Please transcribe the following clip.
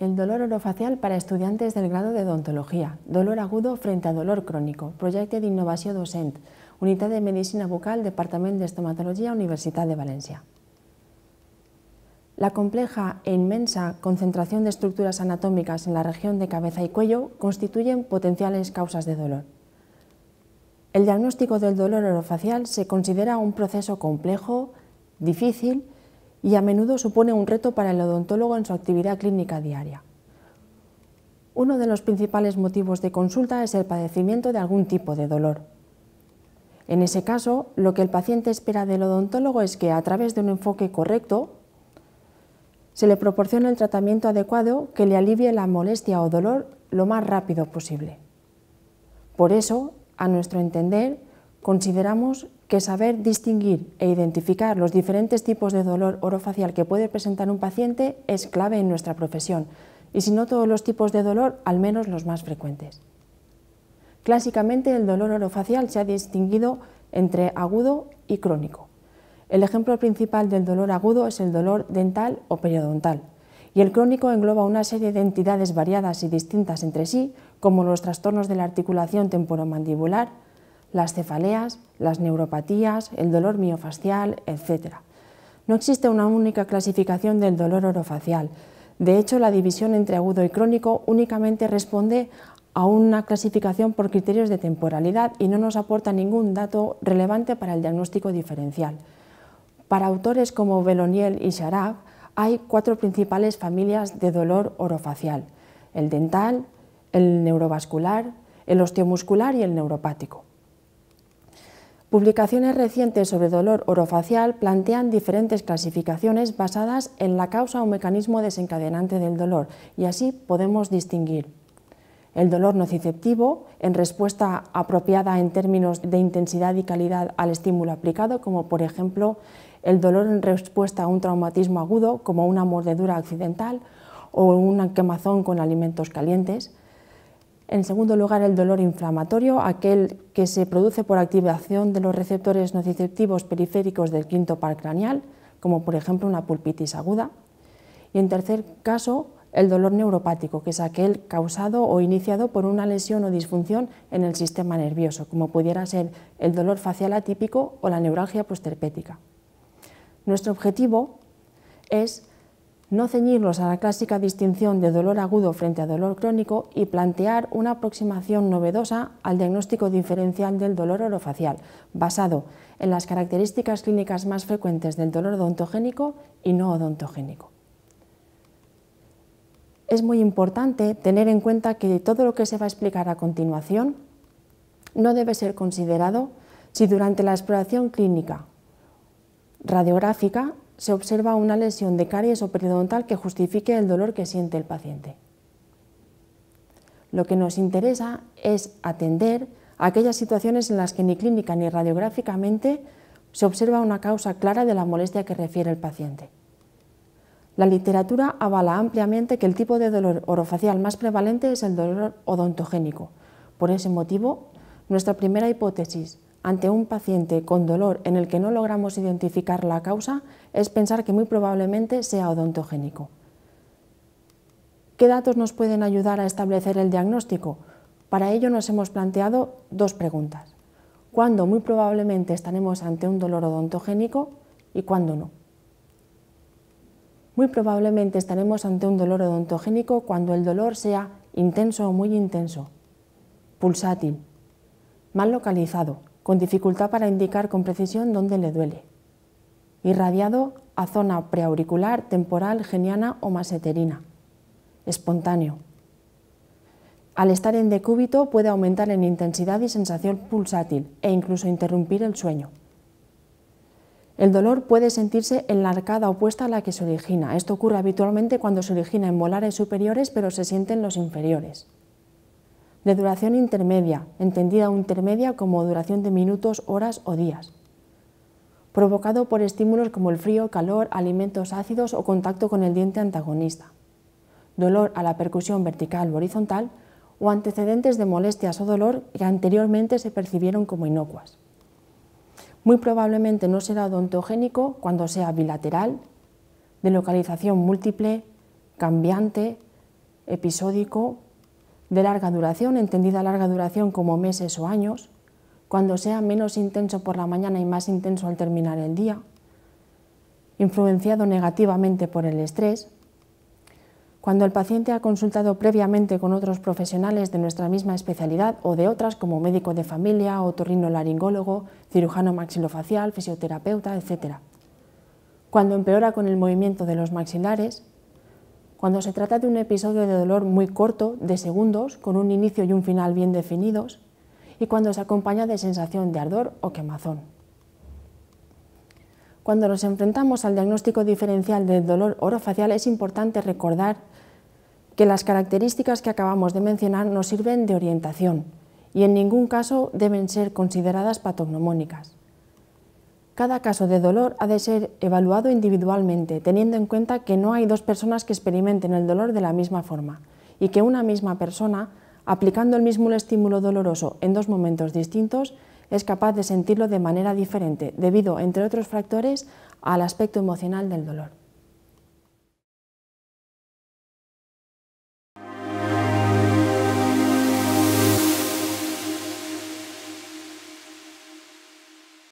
El dolor orofacial para estudiantes del grado de odontología, dolor agudo frente a dolor crónico, proyecto de innovación docent, Unidad de medicina bucal, Departamento de Estomatología Universidad de Valencia. La compleja e inmensa concentración de estructuras anatómicas en la región de cabeza y cuello constituyen potenciales causas de dolor. El diagnóstico del dolor orofacial se considera un proceso complejo, difícil y a menudo supone un reto para el odontólogo en su actividad clínica diaria. Uno de los principales motivos de consulta es el padecimiento de algún tipo de dolor. En ese caso, lo que el paciente espera del odontólogo es que, a través de un enfoque correcto, se le proporcione el tratamiento adecuado que le alivie la molestia o dolor lo más rápido posible. Por eso, a nuestro entender, Consideramos que saber distinguir e identificar los diferentes tipos de dolor orofacial que puede presentar un paciente es clave en nuestra profesión, y si no todos los tipos de dolor, al menos los más frecuentes. Clásicamente el dolor orofacial se ha distinguido entre agudo y crónico. El ejemplo principal del dolor agudo es el dolor dental o periodontal, y el crónico engloba una serie de entidades variadas y distintas entre sí, como los trastornos de la articulación temporomandibular, las cefaleas, las neuropatías, el dolor miofascial, etc. No existe una única clasificación del dolor orofacial. De hecho, la división entre agudo y crónico únicamente responde a una clasificación por criterios de temporalidad y no nos aporta ningún dato relevante para el diagnóstico diferencial. Para autores como Beloniel y Sharab, hay cuatro principales familias de dolor orofacial, el dental, el neurovascular, el osteomuscular y el neuropático. Publicaciones recientes sobre dolor orofacial plantean diferentes clasificaciones basadas en la causa o mecanismo desencadenante del dolor y así podemos distinguir el dolor nociceptivo en respuesta apropiada en términos de intensidad y calidad al estímulo aplicado, como por ejemplo el dolor en respuesta a un traumatismo agudo como una mordedura accidental o una quemazón con alimentos calientes, en segundo lugar, el dolor inflamatorio, aquel que se produce por activación de los receptores nociceptivos periféricos del quinto par craneal, como por ejemplo una pulpitis aguda. Y en tercer caso, el dolor neuropático, que es aquel causado o iniciado por una lesión o disfunción en el sistema nervioso, como pudiera ser el dolor facial atípico o la neuralgia posterpética. Nuestro objetivo es no ceñirlos a la clásica distinción de dolor agudo frente a dolor crónico y plantear una aproximación novedosa al diagnóstico diferencial del dolor orofacial, basado en las características clínicas más frecuentes del dolor odontogénico y no odontogénico. Es muy importante tener en cuenta que todo lo que se va a explicar a continuación no debe ser considerado si durante la exploración clínica radiográfica se observa una lesión de caries o periodontal que justifique el dolor que siente el paciente. Lo que nos interesa es atender aquellas situaciones en las que ni clínica ni radiográficamente se observa una causa clara de la molestia que refiere el paciente. La literatura avala ampliamente que el tipo de dolor orofacial más prevalente es el dolor odontogénico. Por ese motivo, nuestra primera hipótesis ante un paciente con dolor en el que no logramos identificar la causa es pensar que muy probablemente sea odontogénico. ¿Qué datos nos pueden ayudar a establecer el diagnóstico? Para ello nos hemos planteado dos preguntas. ¿Cuándo muy probablemente estaremos ante un dolor odontogénico y cuándo no? Muy probablemente estaremos ante un dolor odontogénico cuando el dolor sea intenso o muy intenso, pulsátil, mal localizado, con dificultad para indicar con precisión dónde le duele. Irradiado a zona preauricular, temporal, geniana o maseterina. Espontáneo. Al estar en decúbito puede aumentar en intensidad y sensación pulsátil e incluso interrumpir el sueño. El dolor puede sentirse en la arcada opuesta a la que se origina. Esto ocurre habitualmente cuando se origina en molares superiores pero se siente en los inferiores de duración intermedia, entendida intermedia como duración de minutos, horas o días, provocado por estímulos como el frío, calor, alimentos ácidos o contacto con el diente antagonista, dolor a la percusión vertical o horizontal o antecedentes de molestias o dolor que anteriormente se percibieron como inocuas. Muy probablemente no será odontogénico cuando sea bilateral, de localización múltiple, cambiante, episódico de larga duración, entendida larga duración como meses o años, cuando sea menos intenso por la mañana y más intenso al terminar el día, influenciado negativamente por el estrés, cuando el paciente ha consultado previamente con otros profesionales de nuestra misma especialidad o de otras como médico de familia, otorrinolaringólogo, cirujano maxilofacial, fisioterapeuta, etc. Cuando empeora con el movimiento de los maxilares, cuando se trata de un episodio de dolor muy corto, de segundos, con un inicio y un final bien definidos, y cuando se acompaña de sensación de ardor o quemazón. Cuando nos enfrentamos al diagnóstico diferencial del dolor orofacial es importante recordar que las características que acabamos de mencionar nos sirven de orientación y en ningún caso deben ser consideradas patognomónicas. Cada caso de dolor ha de ser evaluado individualmente, teniendo en cuenta que no hay dos personas que experimenten el dolor de la misma forma y que una misma persona, aplicando el mismo estímulo doloroso en dos momentos distintos, es capaz de sentirlo de manera diferente, debido, entre otros factores, al aspecto emocional del dolor.